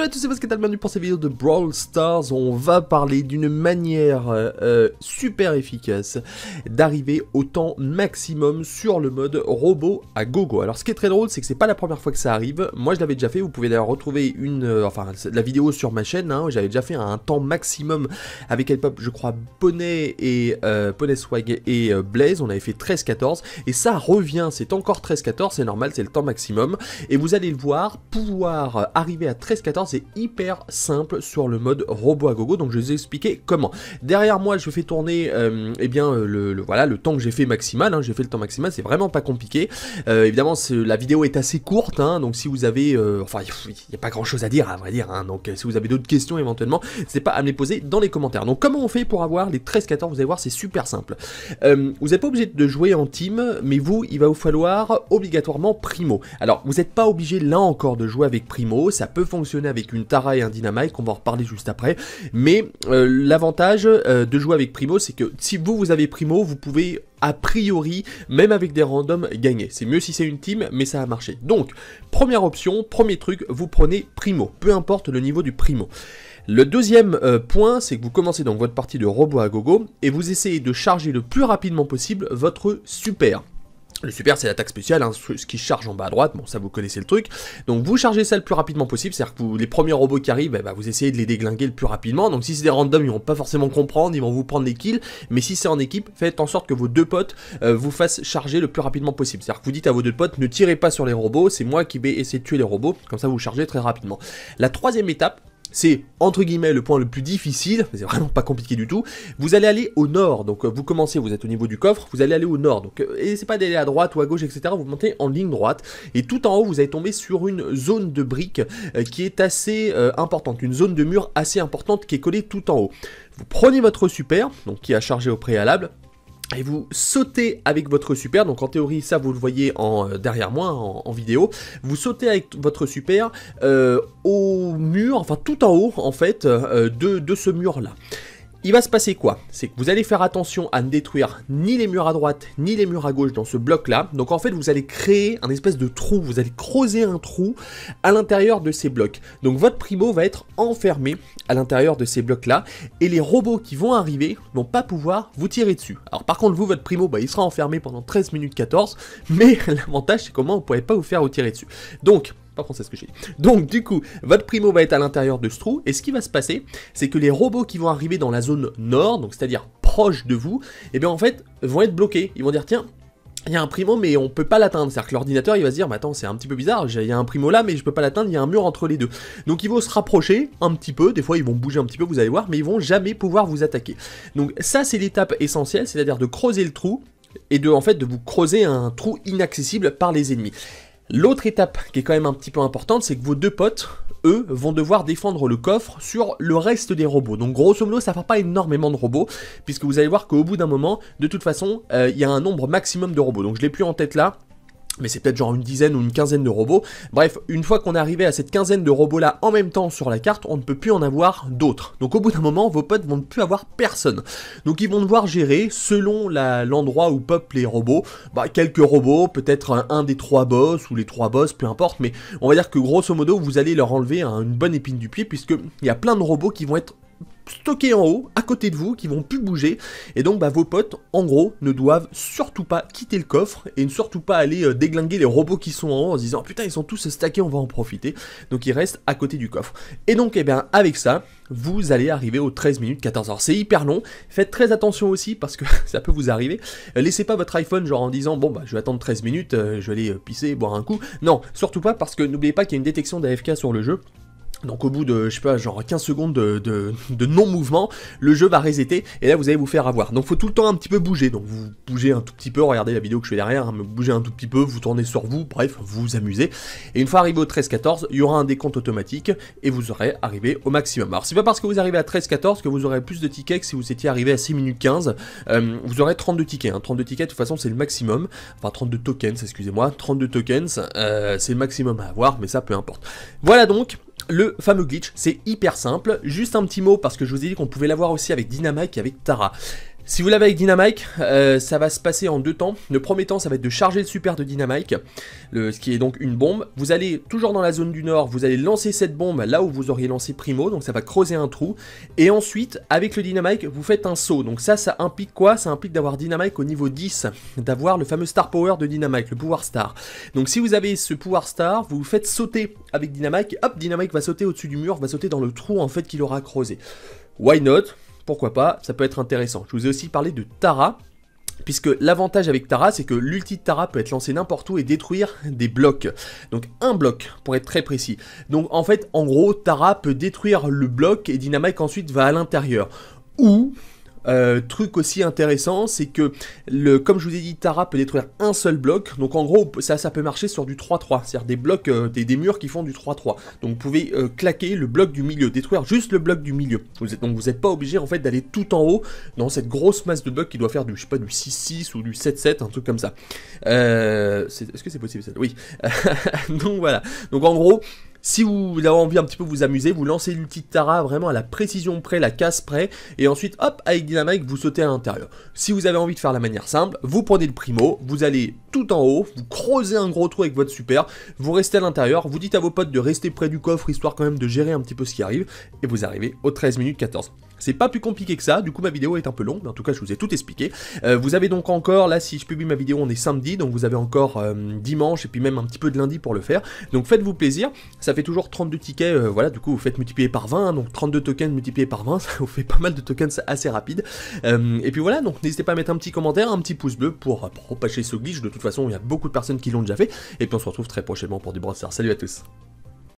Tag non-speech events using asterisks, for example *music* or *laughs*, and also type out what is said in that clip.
Salut à tous, c'est Pascal bienvenue pour cette vidéo de Brawl Stars. On va parler d'une manière euh, euh, super efficace d'arriver au temps maximum sur le mode robot à gogo. Alors ce qui est très drôle, c'est que c'est pas la première fois que ça arrive. Moi je l'avais déjà fait, vous pouvez d'ailleurs retrouver une, euh, enfin la vidéo sur ma chaîne, hein. j'avais déjà fait un temps maximum avec Pop, je crois, Poney et Pone Swag et Blaze, on avait fait 13-14, et ça revient, c'est encore 13-14, c'est normal, c'est le temps maximum, et vous allez le voir, pouvoir arriver à 13-14, c'est hyper simple sur le mode robot à gogo, donc je vais vous expliquer comment. Derrière moi, je fais tourner euh, eh bien, euh, le, voilà, le temps que j'ai fait maximal, hein, j'ai fait le temps maximal, c'est vraiment pas compliqué. Euh, évidemment, la vidéo est assez courte, hein, donc si vous avez, enfin, il n'y a pas grand chose à dire, à vrai dire, hein, donc si vous avez d'autres questions éventuellement, c'est pas à me les poser dans les commentaires. Donc comment on fait pour avoir les 13-14, vous allez voir, c'est super simple. vous n'êtes pas obligé de jouer en team, mais vous, il va vous falloir obligatoirement Primo. Alors, vous n'êtes pas obligé là encore de jouer avec Primo, ça peut fonctionner avec une Tara et un Dynamite, qu'on va en reparler juste après. Mais euh, l'avantage euh, de jouer avec Primo, c'est que si vous, vous avez Primo, vous pouvez a priori, même avec des randoms, gagner. C'est mieux si c'est une team, mais ça a marché. Donc, première option, premier truc, vous prenez Primo, peu importe le niveau du Primo. Le deuxième euh, point, c'est que vous commencez donc votre partie de robot à gogo et vous essayez de charger le plus rapidement possible votre super. Le super, c'est l'attaque spéciale, hein, ce qui charge en bas à droite, bon, ça vous connaissez le truc. Donc vous chargez ça le plus rapidement possible, c'est-à-dire que vous, les premiers robots qui arrivent, eh ben, vous essayez de les déglinguer le plus rapidement. Donc si c'est des randoms, ils vont pas forcément comprendre, ils vont vous prendre les kills. Mais si c'est en équipe, faites en sorte que vos deux potes euh, vous fassent charger le plus rapidement possible. C'est-à-dire que vous dites à vos deux potes, ne tirez pas sur les robots, c'est moi qui vais essayer de tuer les robots, comme ça vous chargez très rapidement. La troisième étape, c'est entre guillemets le point le plus difficile, c'est vraiment pas compliqué du tout. Vous allez aller au nord, donc euh, vous commencez, vous êtes au niveau du coffre, vous allez aller au nord, donc euh, et c'est pas d'aller à droite ou à gauche, etc. Vous montez en ligne droite et tout en haut vous allez tomber sur une zone de briques euh, qui est assez importante, une zone de mur assez importante qui est collée tout en haut. Vous prenez votre super, donc qui a chargé au préalable, et vous sautez avec votre super, donc en théorie ça vous le voyez en, euh, derrière moi en, vidéo, vous sautez avec votre super euh, au mur, enfin tout en haut en fait, euh, de, de, ce mur là. Il va se passer quoi C'est que vous allez faire attention à ne détruire ni les murs à droite ni les murs à gauche dans ce bloc là. Donc en fait vous allez créer un espèce de trou, vous allez creuser un trou à l'intérieur de ces blocs. Donc votre primo va être enfermé à l'intérieur de ces blocs là et les robots qui vont arriver vont pas pouvoir vous tirer dessus. Alors par contre vous votre primo bah, il sera enfermé pendant 13 minutes 14 mais *laughs* l'avantage c'est comment vous ne pas vous faire vous tirer dessus. Donc donc du coup, votre primo va être à l'intérieur de ce trou, et ce qui va se passer, c'est que les robots qui vont arriver dans la zone nord, donc c'est-à-dire proche de vous, et eh bien en fait, vont être bloqués. Ils vont dire, tiens, il y a un primo mais on peut pas l'atteindre. C'est-à-dire que l'ordinateur il va se dire, mais bah, attends, c'est un petit peu bizarre, il y a un primo là mais je peux pas l'atteindre, il y a un mur entre les deux. Donc ils vont se rapprocher un petit peu, des fois ils vont bouger un petit peu, vous allez voir, mais ils vont jamais pouvoir vous attaquer. Donc ça c'est l'étape essentielle, c'est-à-dire de creuser le trou et de en fait de vous creuser un trou inaccessible par les ennemis. L'autre étape qui est quand même un petit peu importante, c'est que vos deux potes, eux, vont devoir défendre le coffre sur le reste des robots. Donc grosso modo, ça ne fera pas énormément de robots, puisque vous allez voir qu'au bout d'un moment, de toute façon, euh, il y a un nombre maximum de robots. Donc je l'ai plus en tête là, mais c'est peut-être genre une dizaine ou une quinzaine de robots. Bref, une fois qu'on est arrivé à cette quinzaine de robots-là en même temps sur la carte, on ne peut plus en avoir d'autres. Donc au bout d'un moment, vos potes vont ne plus avoir personne. Donc ils vont devoir gérer, selon l'endroit où peuplent les robots, bah, quelques robots, peut-être un, des trois boss ou les trois boss, peu importe, mais on va dire que grosso modo, vous allez leur enlever une bonne épine du pied, puisque il y a plein de robots qui vont être stockés en haut, à côté de vous, qui vont plus bouger. Et donc bah, vos potes, en gros, ne doivent surtout pas quitter le coffre et ne surtout pas aller euh, déglinguer les robots qui sont en haut en se disant putain ils sont tous stackés, on va en profiter. Donc ils restent à côté du coffre. Et donc eh bien avec ça, vous allez arriver aux 13 minutes 14 heures. C'est hyper long. Faites très attention aussi parce que *laughs* ça peut vous arriver. Euh, laissez pas votre iPhone genre en disant bon bah je vais attendre 13 minutes, euh, je vais aller pisser, boire un coup. Non, surtout pas parce que n'oubliez pas qu'il y a une détection d'AFK sur le jeu. Donc au bout de, je sais pas, genre 15 secondes de, non-mouvement, le jeu va resetter et là vous allez vous faire avoir. Donc faut tout le temps un petit peu bouger. Donc vous bougez un tout petit peu, regardez la vidéo que je fais derrière, hein, bougez un tout petit peu, vous tournez sur vous, bref, vous vous amusez. Et une fois arrivé au 13-14, il y aura un décompte automatique et vous aurez arrivé au maximum. Alors c'est pas parce que vous arrivez à 13-14 que vous aurez plus de tickets que si vous étiez arrivé à 6 minutes 15. Euh, vous aurez 32 tickets. Hein. 32 tickets de toute façon c'est le maximum. Enfin 32 tokens, excusez-moi. 32 tokens, euh, c'est le maximum à avoir, mais ça peu importe. Voilà donc le fameux glitch, c'est hyper simple. Juste un petit mot parce que je vous ai dit qu'on pouvait l'avoir aussi avec Dynamite et avec Tara. Si vous l'avez avec Dynamite, euh, ça va se passer en deux temps. Le premier temps, ça va être de charger le super de Dynamite, le, ce qui est donc une bombe. Vous allez toujours dans la zone du nord, vous allez lancer cette bombe là où vous auriez lancé Primo, donc ça va creuser un trou. Et ensuite, avec le Dynamike, vous faites un saut. Donc ça, ça implique quoi Ça implique d'avoir Dynamike au niveau 10, d'avoir le fameux Star Power de Dynamite, le Power Star. Donc si vous avez ce Power Star, vous, faites sauter avec dynamite hop, Dynamite va sauter au-dessus du mur, va sauter dans le trou en fait qu'il aura creusé. Why not pourquoi pas, ça peut être intéressant. Je vous ai aussi parlé de Tara, puisque l'avantage avec Tara, c'est que l'ulti de Tara peut être lancé n'importe où et détruire des blocs. Donc un bloc, pour être très précis. Donc en fait, en gros, Tara peut détruire le bloc et Dynamite ensuite va à l'intérieur. Ou, euh, truc aussi intéressant, c'est que, le, comme je vous ai dit, Tara peut détruire un seul bloc. Donc en gros, ça, ça peut marcher sur du 3-3, c'est-à-dire des blocs, euh, des, des, murs qui font du 3-3. Donc vous pouvez euh, claquer le bloc du milieu, détruire juste le bloc du milieu. Vous êtes, donc vous n'êtes pas obligé en fait d'aller tout en haut dans cette grosse masse de blocs qui doit faire du, je sais pas, du 6-6 ou du 7-7, un truc comme ça. Est-ce que c'est possible ça Oui. *laughs* donc voilà. Donc en gros, si vous avez envie un petit peu de vous amuser, vous lancez l'outil Tara vraiment à la précision près, la casse près, et ensuite hop, avec Dynamic vous sautez à l'intérieur. Si vous avez envie de faire la manière simple, vous prenez le primo, vous allez tout en haut, vous creusez un gros trou avec votre super, vous restez à l'intérieur, vous dites à vos potes de rester près du coffre, histoire quand même de gérer un petit peu ce qui arrive, et vous arrivez aux 13 minutes 14. C'est pas plus compliqué que ça, du coup ma vidéo est un peu longue, mais en tout cas je vous ai tout expliqué. Euh, vous avez donc encore, là si je publie ma vidéo on est samedi, donc vous avez encore euh, dimanche et puis même un petit peu de lundi pour le faire. Donc faites-vous plaisir, ça fait toujours 32 tickets, euh, voilà du coup vous faites multiplier par 20, hein, donc 32 tokens multipliés par 20, *laughs* ça vous fait pas mal de tokens assez rapide. et puis voilà, donc n'hésitez pas à mettre un petit commentaire, un petit pouce bleu pour propager ce glitch, de toute façon il y a beaucoup de personnes qui l'ont déjà fait, et puis on se retrouve très prochainement pour du brosser, Salut à tous